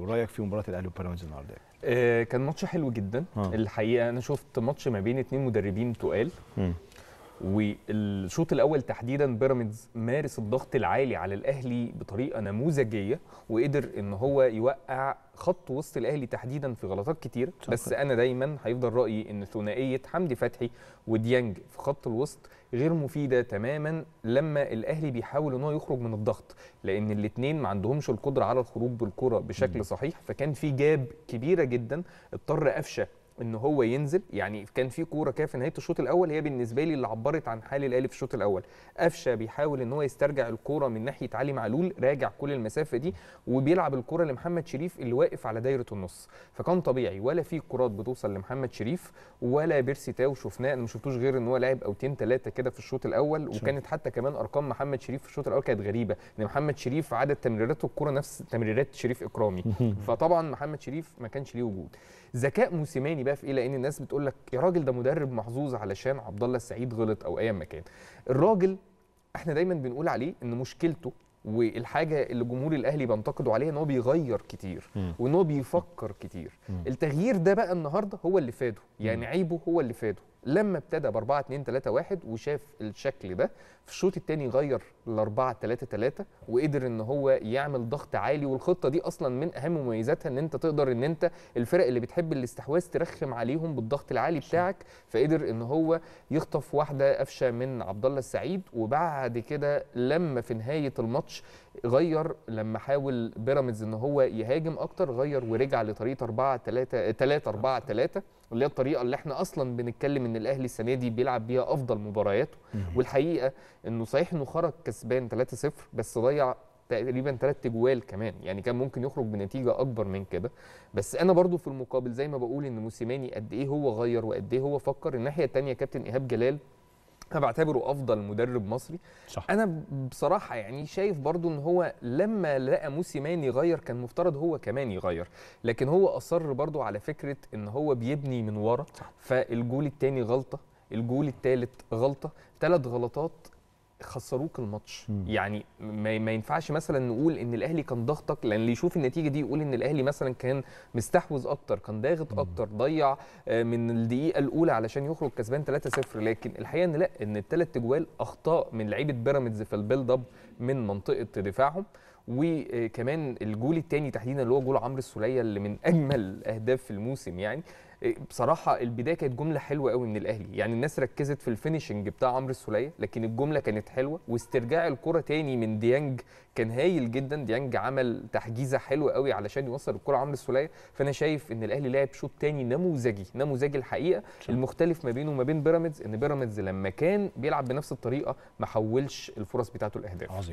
ورايك في مباراه الاهلي وبيراميدز النهارده آه كان ماتش حلو جدا ها. آه. الحقيقه انا شفت ماتش ما بين اتنين مدربين تقال والشوط الاول تحديدا بيراميدز مارس الضغط العالي على الاهلي بطريقه نموذجيه وقدر ان هو يوقع خط وسط الاهلي تحديدا في غلطات كتير شكرا. بس انا دايما هيفضل رايي ان ثنائيه حمدي فتحي وديانج في خط الوسط غير مفيده تماما لما الاهلي بيحاول ان هو يخرج من الضغط لان الاثنين ما عندهمش القدره على الخروج بالكره بشكل م. صحيح فكان في جاب كبيره جدا اضطر قفشه ان هو ينزل يعني كان في كوره كده في نهايه الشوط الاول هي بالنسبه لي اللي عبرت عن حال الاهلي في الشوط الاول قفشه بيحاول ان هو يسترجع الكوره من ناحيه علي معلول راجع كل المسافه دي وبيلعب الكوره لمحمد شريف اللي واقف على دايره النص فكان طبيعي ولا في كرات بتوصل لمحمد شريف ولا بيرسي تاو شفناه انا ما شفتوش غير ان هو لعب اوتين ثلاثه كده في الشوط الاول وكانت حتى كمان ارقام محمد شريف في الشوط الاول كانت غريبه ان محمد شريف عدد تمريراته الكوره نفس تمريرات شريف اكرامي فطبعا محمد شريف ما كانش ليه وجود ذكاء موسيماني كلها ايه لان الناس بتقول لك يا راجل ده مدرب محظوظ علشان عبد الله السعيد غلط او ايا ما كان الراجل احنا دايما بنقول عليه ان مشكلته والحاجه اللي جمهور الاهلي بينتقدوا عليها ان هو بيغير كتير وان هو بيفكر كتير التغيير ده بقى النهارده هو اللي فاده يعني عيبه هو اللي فاده لما ابتدى ب 4 2 3 1 وشاف الشكل ده في الشوط الثاني غير ل 4 3 3 وقدر ان هو يعمل ضغط عالي والخطه دي اصلا من اهم مميزاتها ان انت تقدر ان انت الفرق اللي بتحب الاستحواذ ترخم عليهم بالضغط العالي بتاعك فقدر ان هو يخطف واحده قفشه من عبد الله السعيد وبعد كده لما في نهايه الماتش غير لما حاول بيراميدز ان هو يهاجم اكتر غير ورجع لطريقه 4 3 3 4 3 اللي هي الطريقه اللي احنا اصلا بنتكلم ان الاهلي السنه دي بيلعب بيها افضل مبارياته والحقيقه انه صحيح انه خرج كسبان 3-0 بس ضيع تقريبا ثلاث تجوال كمان يعني كان ممكن يخرج بنتيجه اكبر من كده بس انا برضو في المقابل زي ما بقول ان موسيماني قد ايه هو غير وقد ايه هو فكر الناحيه الثانيه كابتن ايهاب جلال انا بعتبره افضل مدرب مصري صح. انا بصراحه يعني شايف برضو ان هو لما لقى موسيماني يغير كان مفترض هو كمان يغير لكن هو اصر برضو على فكره ان هو بيبني من ورا فالجول الثاني غلطه الجول الثالث غلطه ثلاث غلطات خسروك الماتش يعني ما, ما ينفعش مثلا نقول ان الاهلي كان ضغطك لان اللي يشوف النتيجه دي يقول ان الاهلي مثلا كان مستحوذ اكتر كان ضاغط اكتر ضيع آه، من الدقيقه الاولى علشان يخرج كسبان 3-0 لكن الحقيقه ان لا ان الثلاث اجوال اخطاء من لعيبه بيراميدز في البيلد اب من منطقه دفاعهم وكمان الجول الثاني تحديدا اللي هو جول عمرو السوليه اللي من اجمل اهداف في الموسم يعني بصراحه البدايه كانت جمله حلوه قوي من الاهلي يعني الناس ركزت في الفينشنج بتاع عمرو السوليه لكن الجمله كانت حلوه واسترجاع الكره تاني من ديانج كان هايل جدا ديانج عمل تحجيزه حلوه قوي علشان يوصل الكره عمرو السوليه فانا شايف ان الاهلي لعب شوط تاني نموذجي نموذجي الحقيقه شو. المختلف ما بينه وما بين بيراميدز ان بيراميدز لما كان بيلعب بنفس الطريقه ما حولش الفرص بتاعته الاهداف